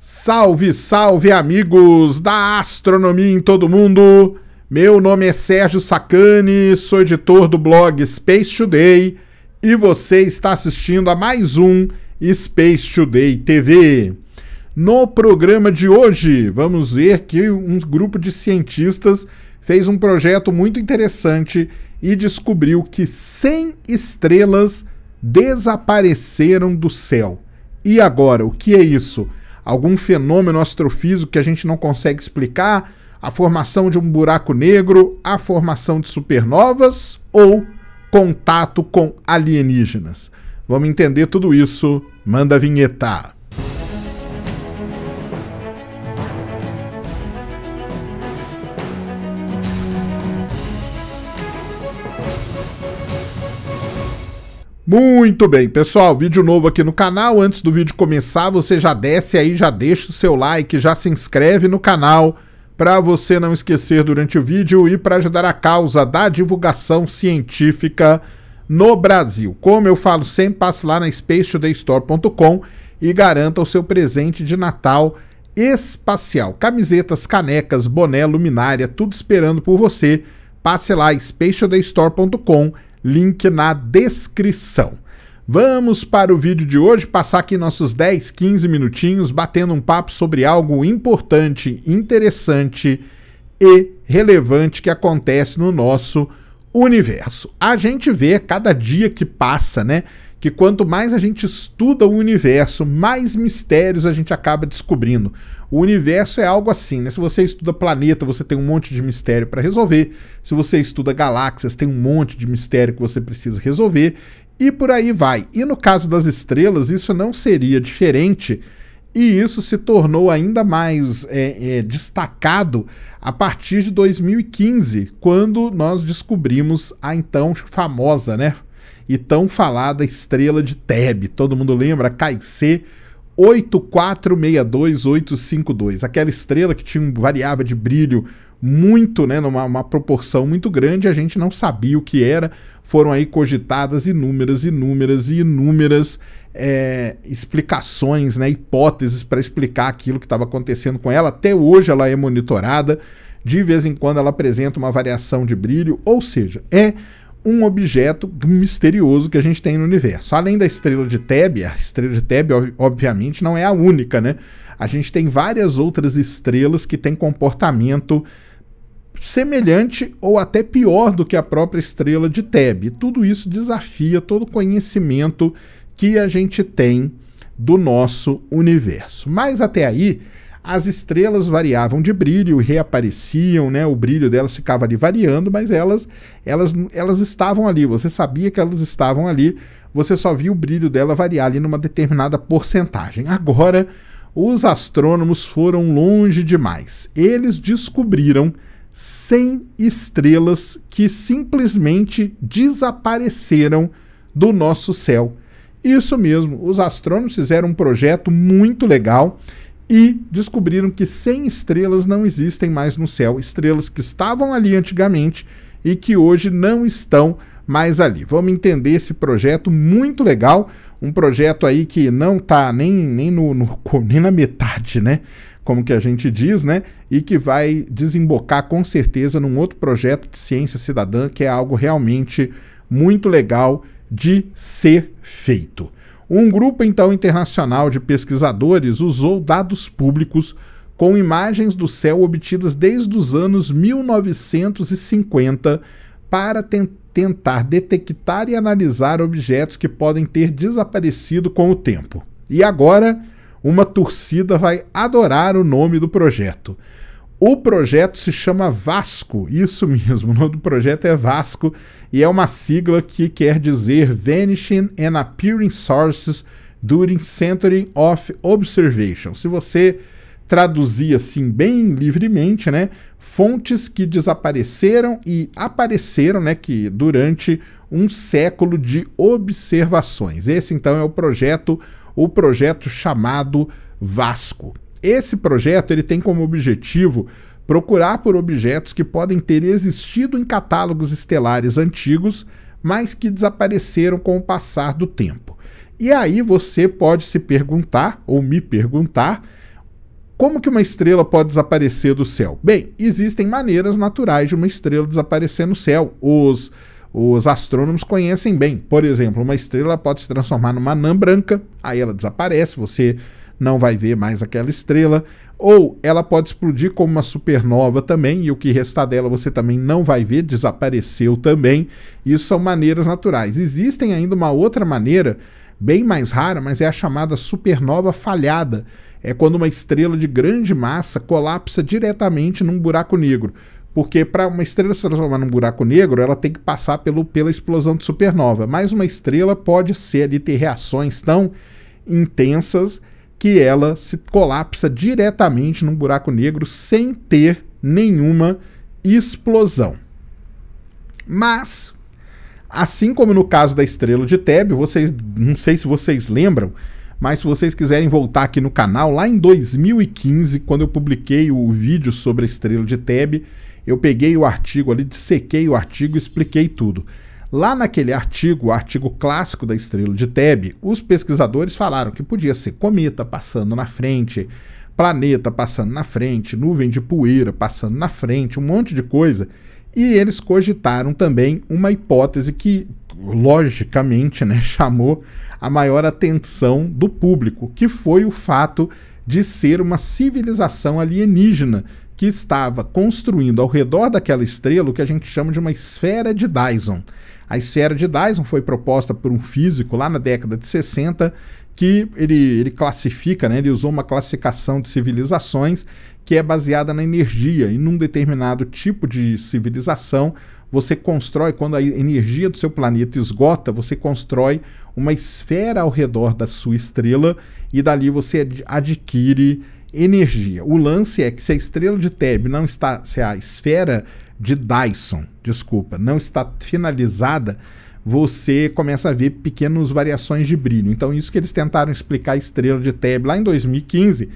Salve, salve amigos da astronomia em todo mundo. Meu nome é Sérgio Sacani, sou editor do blog Space Today e você está assistindo a mais um Space Today TV. No programa de hoje, vamos ver que um grupo de cientistas fez um projeto muito interessante e descobriu que 100 estrelas desapareceram do céu. E agora, o que é isso? algum fenômeno astrofísico que a gente não consegue explicar, a formação de um buraco negro, a formação de supernovas ou contato com alienígenas. Vamos entender tudo isso. Manda vinheta. Muito bem, pessoal, vídeo novo aqui no canal. Antes do vídeo começar, você já desce aí, já deixa o seu like, já se inscreve no canal para você não esquecer durante o vídeo e para ajudar a causa da divulgação científica no Brasil. Como eu falo sempre, passe lá na spacetodaystore.com e garanta o seu presente de Natal espacial. Camisetas, canecas, boné, luminária, tudo esperando por você. Passe lá, spacetodaystore.com.br link na descrição. Vamos para o vídeo de hoje, passar aqui nossos 10, 15 minutinhos batendo um papo sobre algo importante, interessante e relevante que acontece no nosso universo. A gente vê cada dia que passa, né? que quanto mais a gente estuda o universo, mais mistérios a gente acaba descobrindo. O universo é algo assim, né? Se você estuda planeta, você tem um monte de mistério para resolver. Se você estuda galáxias, tem um monte de mistério que você precisa resolver. E por aí vai. E no caso das estrelas, isso não seria diferente. E isso se tornou ainda mais é, é, destacado a partir de 2015, quando nós descobrimos a então famosa, né? e tão falada estrela de Teb. Todo mundo lembra? Caicê 8462852. Aquela estrela que tinha um variável de brilho muito, né, numa uma proporção muito grande, a gente não sabia o que era. Foram aí cogitadas inúmeras, inúmeras e inúmeras é, explicações, né, hipóteses para explicar aquilo que estava acontecendo com ela. Até hoje ela é monitorada. De vez em quando ela apresenta uma variação de brilho, ou seja, é um objeto misterioso que a gente tem no universo. Além da estrela de Tébia, a estrela de Tébia, obviamente, não é a única, né? A gente tem várias outras estrelas que têm comportamento semelhante ou até pior do que a própria estrela de Tebe. Tudo isso desafia todo o conhecimento que a gente tem do nosso universo. Mas até aí, as estrelas variavam de brilho, reapareciam, né? O brilho delas ficava ali variando, mas elas, elas, elas estavam ali. Você sabia que elas estavam ali. Você só via o brilho dela variar ali numa determinada porcentagem. Agora, os astrônomos foram longe demais. Eles descobriram 100 estrelas que simplesmente desapareceram do nosso céu. Isso mesmo, os astrônomos fizeram um projeto muito legal e descobriram que 100 estrelas não existem mais no céu, estrelas que estavam ali antigamente e que hoje não estão mais ali. Vamos entender esse projeto muito legal, um projeto aí que não está nem, nem, no, no, nem na metade, né? Como que a gente diz, né? E que vai desembocar com certeza num outro projeto de ciência cidadã, que é algo realmente muito legal de ser feito. Um grupo então internacional de pesquisadores usou dados públicos com imagens do céu obtidas desde os anos 1950 para tentar detectar e analisar objetos que podem ter desaparecido com o tempo. E agora, uma torcida vai adorar o nome do projeto. O projeto se chama Vasco, isso mesmo, o nome do projeto é Vasco e é uma sigla que quer dizer Vanishing and Appearing Sources During Century of Observation. Se você traduzir assim bem livremente, né, fontes que desapareceram e apareceram, né, que durante um século de observações. Esse então é o projeto, o projeto chamado Vasco. Esse projeto ele tem como objetivo procurar por objetos que podem ter existido em catálogos estelares antigos, mas que desapareceram com o passar do tempo. E aí você pode se perguntar, ou me perguntar, como que uma estrela pode desaparecer do céu? Bem, existem maneiras naturais de uma estrela desaparecer no céu. Os, os astrônomos conhecem bem. Por exemplo, uma estrela pode se transformar numa anã branca, aí ela desaparece, você não vai ver mais aquela estrela, ou ela pode explodir como uma supernova também, e o que restar dela você também não vai ver, desapareceu também. Isso são maneiras naturais. Existem ainda uma outra maneira, bem mais rara, mas é a chamada supernova falhada. É quando uma estrela de grande massa colapsa diretamente num buraco negro. Porque para uma estrela se transformar num buraco negro, ela tem que passar pelo, pela explosão de supernova. Mas uma estrela pode ser ali ter reações tão intensas que ela se colapsa diretamente num buraco negro sem ter nenhuma explosão. Mas, assim como no caso da estrela de Teb, vocês não sei se vocês lembram, mas se vocês quiserem voltar aqui no canal, lá em 2015, quando eu publiquei o vídeo sobre a estrela de Teb, eu peguei o artigo ali, dissequei o artigo, expliquei tudo. Lá naquele artigo, o artigo clássico da estrela de Tebe, os pesquisadores falaram que podia ser cometa passando na frente, planeta passando na frente, nuvem de poeira passando na frente, um monte de coisa. E eles cogitaram também uma hipótese que, logicamente, né, chamou a maior atenção do público, que foi o fato de ser uma civilização alienígena que estava construindo ao redor daquela estrela o que a gente chama de uma esfera de Dyson. A esfera de Dyson foi proposta por um físico lá na década de 60 que ele, ele classifica, né? ele usou uma classificação de civilizações que é baseada na energia e num determinado tipo de civilização você constrói, quando a energia do seu planeta esgota, você constrói uma esfera ao redor da sua estrela e dali você adquire energia. O lance é que se a estrela de Teb não está, se a esfera de Dyson, desculpa, não está finalizada, você começa a ver pequenas variações de brilho. Então isso que eles tentaram explicar a estrela de Teb lá em 2015.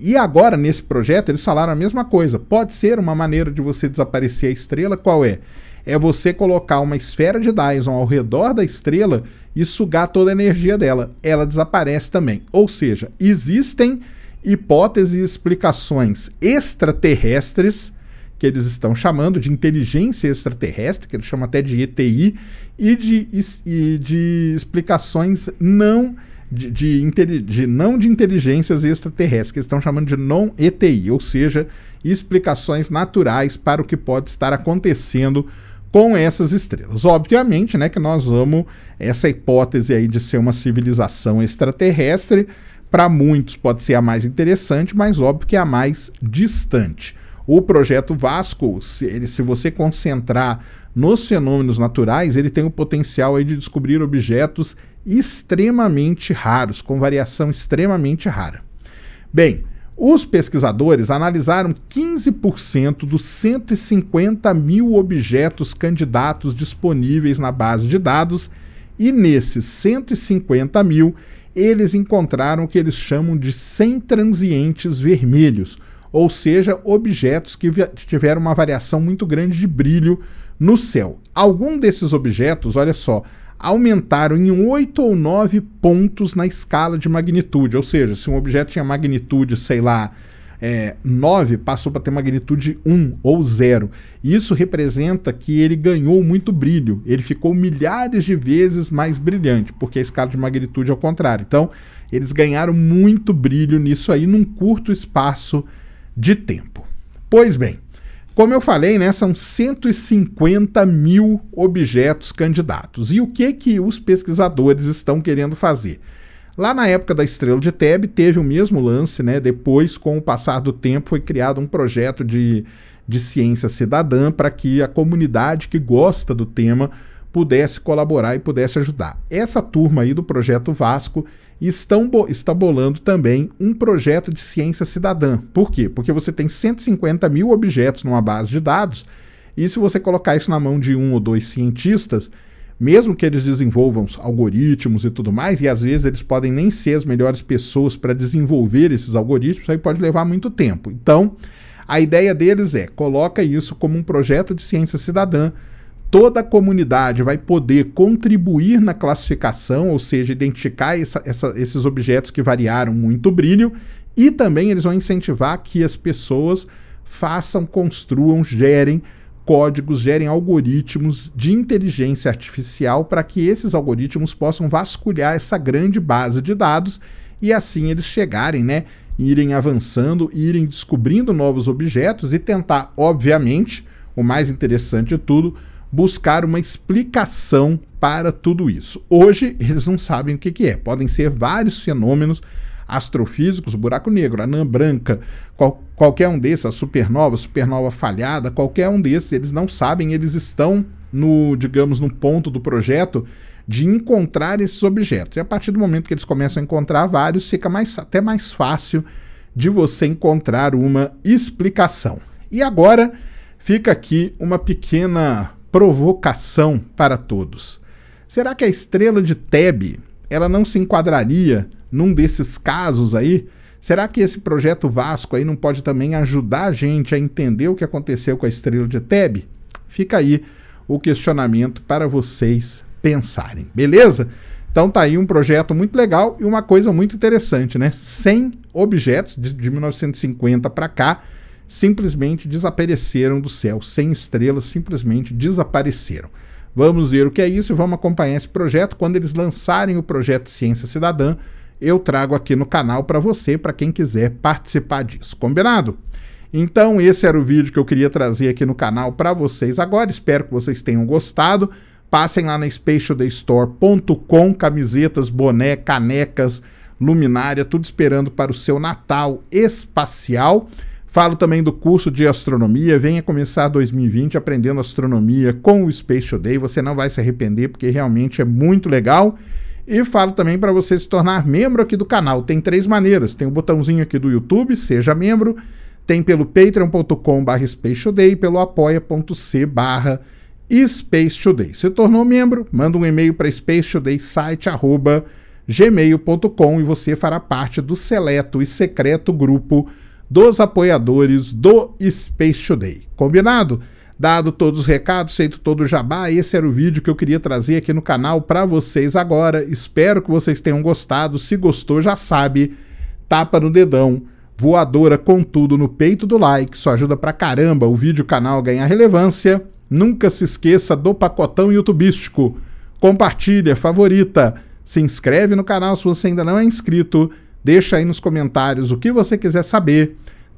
E agora nesse projeto eles falaram a mesma coisa. Pode ser uma maneira de você desaparecer a estrela, qual é? É você colocar uma esfera de Dyson ao redor da estrela e sugar toda a energia dela. Ela desaparece também. Ou seja, existem hipóteses e explicações extraterrestres, que eles estão chamando de inteligência extraterrestre, que eles chamam até de ETI, e de, e de explicações não de, de, de, não de inteligências extraterrestres, que eles estão chamando de non-ETI, ou seja, explicações naturais para o que pode estar acontecendo com essas estrelas. Obviamente, né, que nós vamos essa hipótese aí de ser uma civilização extraterrestre, para muitos pode ser a mais interessante, mas óbvio que é a mais distante. O projeto Vasco, se, ele, se você concentrar nos fenômenos naturais, ele tem o potencial de descobrir objetos extremamente raros, com variação extremamente rara. Bem, os pesquisadores analisaram 15% dos 150 mil objetos candidatos disponíveis na base de dados, e nesses 150 mil, eles encontraram o que eles chamam de 100 transientes vermelhos, ou seja, objetos que tiveram uma variação muito grande de brilho no céu. Alguns desses objetos, olha só, aumentaram em 8 ou 9 pontos na escala de magnitude, ou seja, se um objeto tinha magnitude, sei lá, é, 9 passou para ter magnitude 1 ou 0. Isso representa que ele ganhou muito brilho, ele ficou milhares de vezes mais brilhante, porque a escala de magnitude é o contrário. Então, eles ganharam muito brilho nisso aí num curto espaço de tempo. Pois bem, como eu falei, né, são 150 mil objetos candidatos. E o que que os pesquisadores estão querendo fazer? Lá na época da Estrela de Teb teve o mesmo lance, né? Depois, com o passar do tempo, foi criado um projeto de, de ciência cidadã para que a comunidade que gosta do tema pudesse colaborar e pudesse ajudar. Essa turma aí do Projeto Vasco estão está bolando também um projeto de ciência cidadã. Por quê? Porque você tem 150 mil objetos numa base de dados e se você colocar isso na mão de um ou dois cientistas, mesmo que eles desenvolvam algoritmos e tudo mais, e às vezes eles podem nem ser as melhores pessoas para desenvolver esses algoritmos, aí pode levar muito tempo. Então, a ideia deles é coloca isso como um projeto de ciência cidadã. Toda a comunidade vai poder contribuir na classificação, ou seja, identificar essa, essa, esses objetos que variaram muito o brilho, e também eles vão incentivar que as pessoas façam, construam, gerem códigos, gerem algoritmos de inteligência artificial para que esses algoritmos possam vasculhar essa grande base de dados e assim eles chegarem, né? Irem avançando, irem descobrindo novos objetos e tentar, obviamente, o mais interessante de tudo, buscar uma explicação para tudo isso. Hoje eles não sabem o que, que é, podem ser vários fenômenos astrofísicos, buraco negro, anã branca, qual, qualquer um desses, a supernova, supernova falhada, qualquer um desses, eles não sabem, eles estão no, digamos, no ponto do projeto de encontrar esses objetos. E a partir do momento que eles começam a encontrar vários, fica mais, até mais fácil de você encontrar uma explicação. E agora fica aqui uma pequena provocação para todos. Será que a estrela de Tebe ela não se enquadraria num desses casos aí, será que esse projeto Vasco aí não pode também ajudar a gente a entender o que aconteceu com a estrela de Teb? Fica aí o questionamento para vocês pensarem, beleza? Então tá aí um projeto muito legal e uma coisa muito interessante, né? 100 objetos de, de 1950 para cá simplesmente desapareceram do céu, 100 estrelas simplesmente desapareceram. Vamos ver o que é isso e vamos acompanhar esse projeto quando eles lançarem o projeto Ciência Cidadã eu trago aqui no canal para você, para quem quiser participar disso, combinado? Então, esse era o vídeo que eu queria trazer aqui no canal para vocês agora. Espero que vocês tenham gostado. Passem lá na spatialdaystore.com, camisetas, boné, canecas, luminária, tudo esperando para o seu Natal espacial. Falo também do curso de astronomia. Venha começar 2020 aprendendo astronomia com o Space Day. Você não vai se arrepender, porque realmente é muito legal. E falo também para você se tornar membro aqui do canal. Tem três maneiras. Tem o botãozinho aqui do YouTube, seja membro. Tem pelo patreon.com e pelo apoia.c.br Space Today. Se tornou membro, manda um e-mail para spacetodaysite.gmail.com e você fará parte do seleto e secreto grupo dos apoiadores do Space Today. Combinado? Dado todos os recados, feito todo o jabá, esse era o vídeo que eu queria trazer aqui no canal para vocês agora. Espero que vocês tenham gostado. Se gostou, já sabe, tapa no dedão, voadora com tudo no peito do like. Isso ajuda pra caramba o vídeo canal ganha ganhar relevância. Nunca se esqueça do pacotão youtubístico. Compartilha, favorita, se inscreve no canal se você ainda não é inscrito. Deixa aí nos comentários o que você quiser saber.